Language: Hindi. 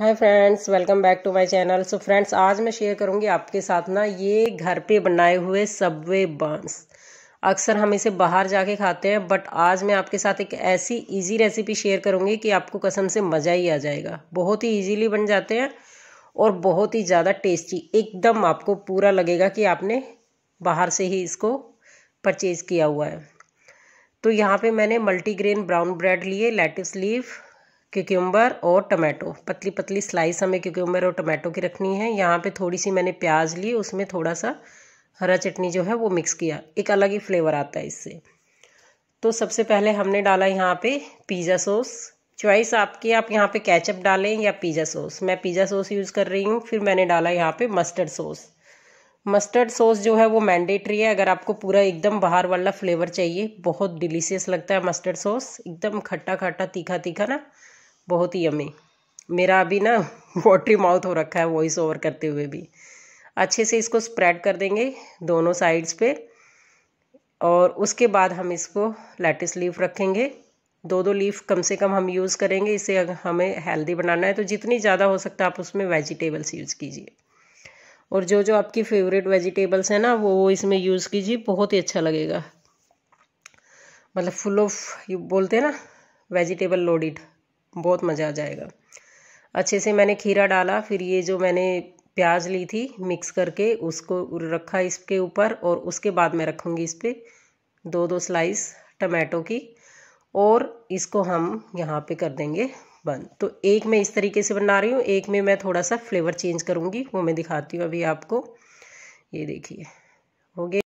hi friends welcome back to my channel so friends आज मैं शेयर करूंगी आपके साथ ना ये घर पे बनाए हुए सबवे बांस अक्सर हम इसे बाहर जाके खाते हैं बट आज मैं आपके साथ एक ऐसी इजी रेसिपी शेयर करूंगी कि आपको कसम से मज़ा ही आ जाएगा बहुत ही इजीली बन जाते हैं और बहुत ही ज़्यादा टेस्टी एकदम आपको पूरा लगेगा कि आपने बाहर से ही इसको परचेज़ किया हुआ है तो यहाँ पर मैंने मल्टीग्रेन ब्राउन ब्रेड लिए लेटिस लीफ क्यूक्यूम्बर और टमाटो पतली पतली स्लाइस हमें क्यूक्यूम्बर और टमाटो की रखनी है यहाँ पे थोड़ी सी मैंने प्याज ली उसमें थोड़ा सा हरा चटनी जो है वो मिक्स किया एक अलग ही फ्लेवर आता है इससे तो सबसे पहले हमने डाला यहाँ पे पिज़्ज़ा सॉस चॉइस आपकी आप यहाँ पे कैचअप डालें या पिज़्ज़ा सॉस मैं पिज़्ज़ा सॉस यूज़ कर रही हूँ फिर मैंने डाला यहाँ पे मस्टर्ड सॉस मस्टर्ड सॉस जो है वो मैंडेटरी है अगर आपको पूरा एकदम बाहर वाला फ्लेवर चाहिए बहुत डिलीशियस लगता है मस्टर्ड सॉस एकदम खट्टा खट्टा तीखा तीखा ना बहुत ही अमी मेरा अभी ना वॉटरी माउथ हो रखा है वॉइस ओवर करते हुए भी अच्छे से इसको स्प्रेड कर देंगे दोनों साइड्स पे और उसके बाद हम इसको लेटिस लीफ रखेंगे दो दो लीफ कम से कम हम यूज़ करेंगे इसे अगर हमें हेल्दी बनाना है तो जितनी ज़्यादा हो सकता है आप उसमें वेजिटेबल्स यूज़ कीजिए और जो जो आपकी फेवरेट वेजिटेबल्स हैं ना वो वो इसमें यूज़ कीजिए बहुत ही अच्छा लगेगा मतलब फुल ऑफ बोलते हैं ना वेजिटेबल लोडिड बहुत मज़ा आ जाएगा अच्छे से मैंने खीरा डाला फिर ये जो मैंने प्याज ली थी मिक्स करके उसको रखा इसके ऊपर और उसके बाद मैं रखूँगी इस पर दो दो स्लाइस टमाटो की और इसको हम यहाँ पे कर देंगे बंद तो एक मैं इस तरीके से बना रही हूँ एक में मैं थोड़ा सा फ्लेवर चेंज करूँगी वो मैं दिखाती हूँ अभी आपको ये देखिए हो गया